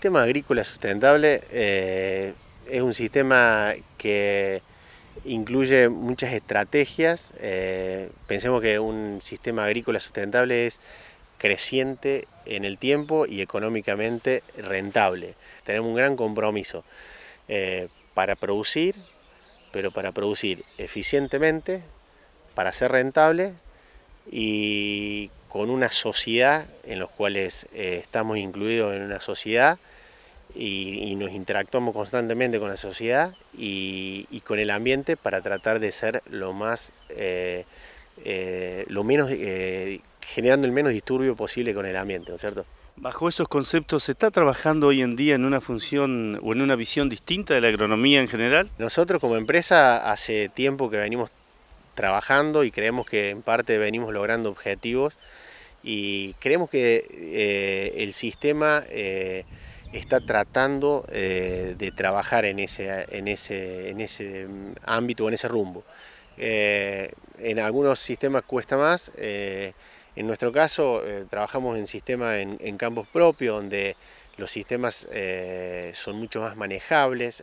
El sistema agrícola sustentable eh, es un sistema que incluye muchas estrategias. Eh, pensemos que un sistema agrícola sustentable es creciente en el tiempo y económicamente rentable. Tenemos un gran compromiso eh, para producir, pero para producir eficientemente, para ser rentable y con una sociedad en los cuales estamos incluidos en una sociedad y, nos interactuamos constantemente con la sociedad y, con el ambiente para tratar de ser lo más eh, eh, lo menos eh, generando el menos disturbio posible con el ambiente, ¿no es cierto? Bajo esos conceptos, ¿se está trabajando hoy en día en una función o en una visión distinta de la agronomía en general? Nosotros como empresa hace tiempo que venimos trabajando y creemos que en parte venimos logrando objetivos y creemos que el sistema está tratando eh, de trabajar en ese, en, ese, en ese mm, ámbito en ese rumbo. Eh, en algunos sistemas cuesta más, eh, en nuestro caso trabajamos en sistemas en, en, campos propios donde los sistemas son mucho más manejables.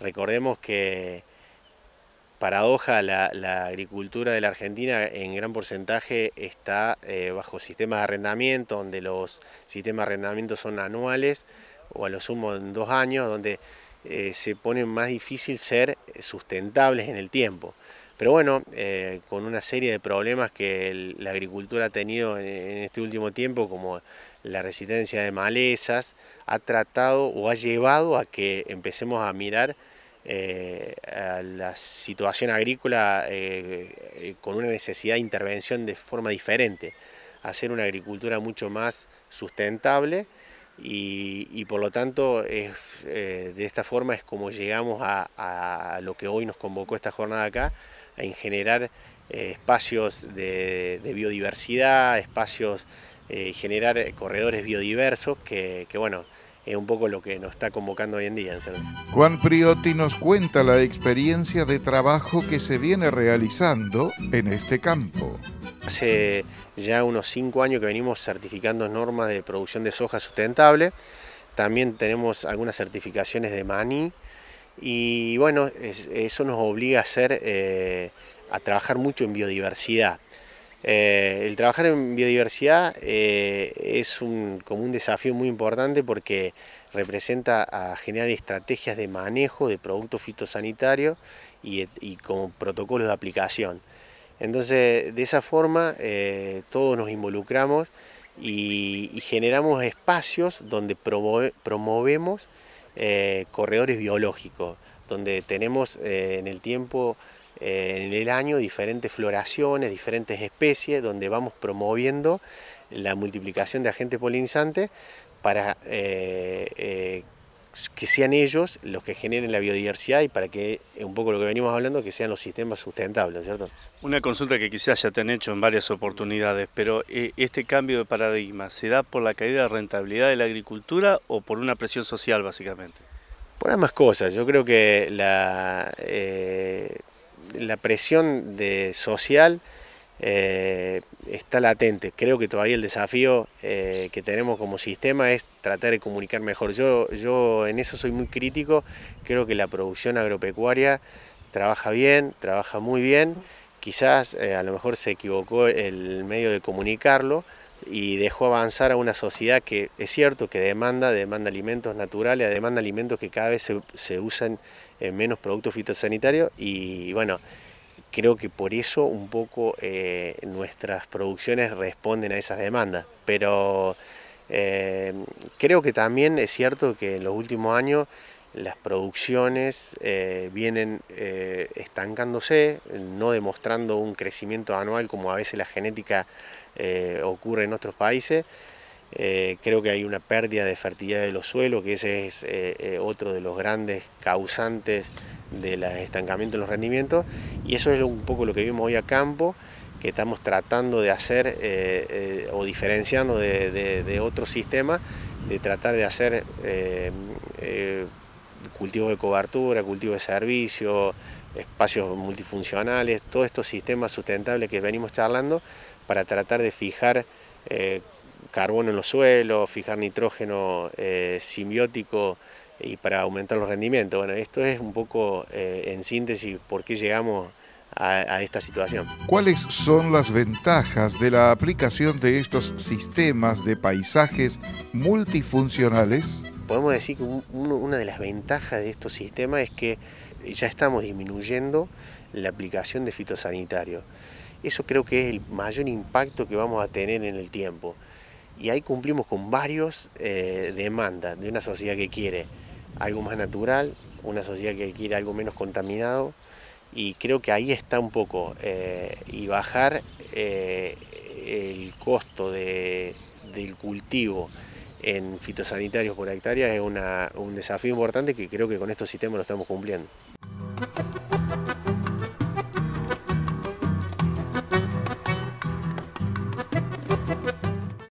recordemos que paradoja, la, agricultura de la Argentina en gran porcentaje está eh, bajo sistemas de arrendamiento, donde los sistemas de arrendamiento son anuales o a lo sumo en dos años, donde eh, se pone más difícil ser sustentables en el tiempo. Pero bueno, eh, con una serie de problemas que la agricultura ha tenido en este último tiempo, como la resistencia de malezas, ha tratado o ha llevado a que empecemos a mirar eh, a la situación agrícola eh, eh, con una necesidad de intervención de forma diferente, hacer una agricultura mucho más sustentable y, por lo tanto de esta forma es como llegamos a, lo que hoy nos convocó esta jornada acá, en generar espacios de, biodiversidad, espacios, generar corredores biodiversos que bueno, ...es un poco lo que nos está convocando hoy en día. Juan Priotti nos cuenta la experiencia de trabajo que se viene realizando en este campo. Hace ya unos cinco años que venimos certificando normas de producción de soja sustentable. También tenemos algunas certificaciones de maní. Y bueno, eso nos obliga a hacer, eh, a trabajar mucho en biodiversidad. Eh, el trabajar en biodiversidad eh, es como un desafío muy importante porque representa a generar estrategias de manejo de productos fitosanitarios y, como protocolos de aplicación. Entonces, de esa forma, eh, todos nos involucramos y, generamos espacios donde promovemos corredores biológicos, donde tenemos en el tiempo eh, en el año diferentes floraciones, diferentes especies, donde vamos promoviendo la multiplicación de agentes polinizantes para eh, eh, que sean ellos los que generen la biodiversidad y para que, un poco lo que venimos hablando, que sean los sistemas sustentables, ¿cierto? Una consulta que quizás ya te han hecho en varias oportunidades, pero este cambio de paradigma, ¿se da por la caída de rentabilidad de la agricultura o por una presión social, básicamente? Por ambas cosas. Yo creo que la la presión social eh, está latente. Creo que todavía el desafío eh, que tenemos como sistema es tratar de comunicar mejor. Yo, yo en eso soy muy crítico, creo que la producción agropecuaria trabaja bien, trabaja muy bien, quizás eh, a lo mejor se equivocó el medio de comunicarlo, y dejó avanzar a una sociedad que es cierto que demanda, demanda alimentos naturales, demanda alimentos que cada vez se, usan en menos productos fitosanitarios y bueno, creo que por eso un poco eh, nuestras producciones responden a esas demandas, pero eh, creo que también es cierto que en los últimos años las producciones eh, vienen eh, estancándose, no demostrando un crecimiento anual como a veces la genética eh, ocurre en otros países. creo que hay una pérdida de fertilidad de los suelos, que ese es otro de los grandes causantes del estancamiento en los rendimientos. Y eso es un poco lo que vimos hoy a campo, que estamos tratando de hacer o diferenciando de, de otros sistemas, de tratar de hacer cultivos de cobertura, cultivos de servicio, espacios multifuncionales, todos estos sistemas sustentables que venimos charlando para tratar de fijar eh, carbono en los suelos, fijar nitrógeno eh, simbiótico y para aumentar los rendimientos. Bueno, esto es un poco eh, en síntesis por qué llegamos a, esta situación. ¿Cuáles son las ventajas de la aplicación de estos sistemas de paisajes multifuncionales? Podemos decir que una de las ventajas de estos sistemas es que ya estamos disminuyendo la aplicación de fitosanitarios. Eso creo que es el mayor impacto que vamos a tener en el tiempo. Y ahí cumplimos con varios eh, demandas de una sociedad que quiere algo más natural, una sociedad que quiere algo menos contaminado, y creo que ahí está un poco, eh, y bajar eh, el costo del cultivo en fitosanitarios por hectárea es un desafío importante que creo que con estos sistemas lo estamos cumpliendo.